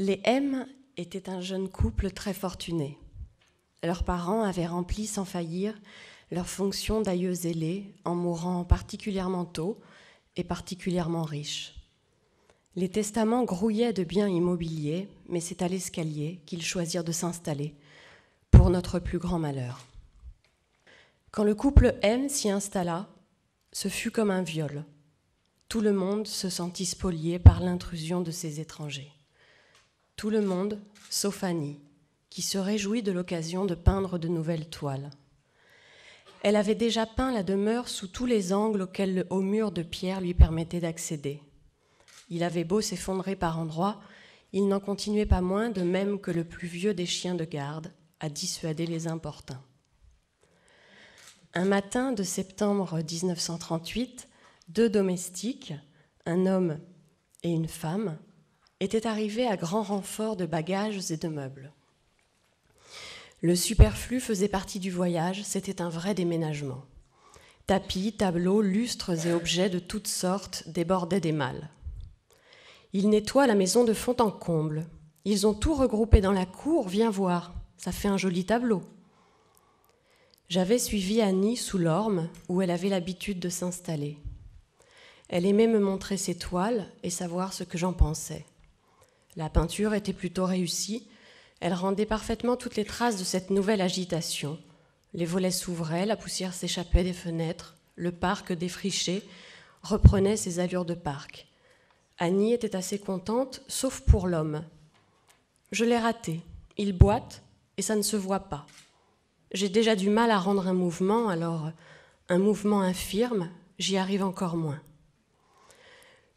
Les M étaient un jeune couple très fortuné. Leurs parents avaient rempli sans faillir leur fonction d'aïeux ailés en mourant particulièrement tôt et particulièrement riches. Les testaments grouillaient de biens immobiliers, mais c'est à l'escalier qu'ils choisirent de s'installer, pour notre plus grand malheur. Quand le couple M s'y installa, ce fut comme un viol. Tout le monde se sentit spolié par l'intrusion de ces étrangers. Tout le monde, sauf Annie, qui se réjouit de l'occasion de peindre de nouvelles toiles. Elle avait déjà peint la demeure sous tous les angles auxquels le haut mur de pierre lui permettait d'accéder. Il avait beau s'effondrer par endroits, il n'en continuait pas moins de même que le plus vieux des chiens de garde à dissuader les importuns. Un matin de septembre 1938, deux domestiques, un homme et une femme, était arrivé à grand renfort de bagages et de meubles. Le superflu faisait partie du voyage, c'était un vrai déménagement. Tapis, tableaux, lustres et objets de toutes sortes débordaient des malles. Ils nettoient la maison de fond en comble. Ils ont tout regroupé dans la cour, viens voir, ça fait un joli tableau. J'avais suivi Annie sous l'orme, où elle avait l'habitude de s'installer. Elle aimait me montrer ses toiles et savoir ce que j'en pensais. La peinture était plutôt réussie. Elle rendait parfaitement toutes les traces de cette nouvelle agitation. Les volets s'ouvraient, la poussière s'échappait des fenêtres, le parc défriché reprenait ses allures de parc. Annie était assez contente, sauf pour l'homme. Je l'ai raté. Il boite et ça ne se voit pas. J'ai déjà du mal à rendre un mouvement, alors un mouvement infirme, j'y arrive encore moins.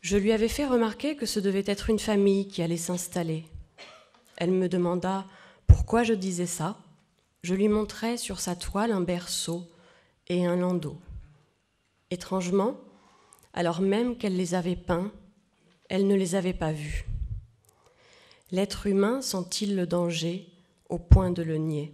Je lui avais fait remarquer que ce devait être une famille qui allait s'installer. Elle me demanda pourquoi je disais ça. Je lui montrai sur sa toile un berceau et un landau. Étrangement, alors même qu'elle les avait peints, elle ne les avait pas vus. L'être humain sent-il le danger au point de le nier